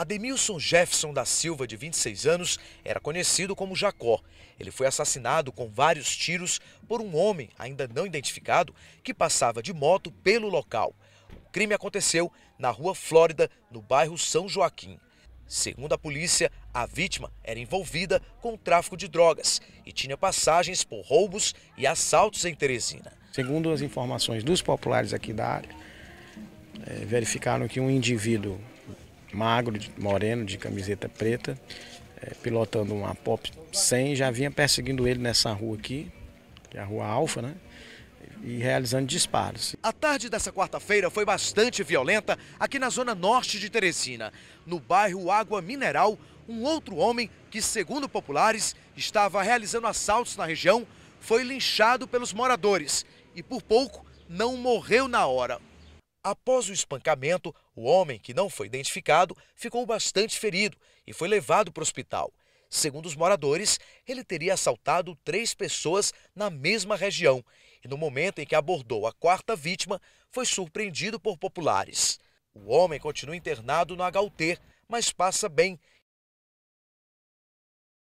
Ademilson Jefferson da Silva, de 26 anos, era conhecido como Jacó. Ele foi assassinado com vários tiros por um homem ainda não identificado que passava de moto pelo local. O crime aconteceu na Rua Flórida, no bairro São Joaquim. Segundo a polícia, a vítima era envolvida com o tráfico de drogas e tinha passagens por roubos e assaltos em Teresina. Segundo as informações dos populares aqui da área, é, verificaram que um indivíduo magro, moreno, de camiseta preta, é, pilotando uma Pop 100, já vinha perseguindo ele nessa rua aqui, que é a Rua Alfa, né? E realizando disparos. A tarde dessa quarta-feira foi bastante violenta aqui na zona norte de Teresina. No bairro Água Mineral, um outro homem que, segundo populares, estava realizando assaltos na região, foi linchado pelos moradores e, por pouco, não morreu na hora. Após o espancamento, o homem, que não foi identificado, ficou bastante ferido e foi levado para o hospital. Segundo os moradores, ele teria assaltado três pessoas na mesma região e, no momento em que abordou a quarta vítima, foi surpreendido por populares. O homem continua internado no HUT, mas passa bem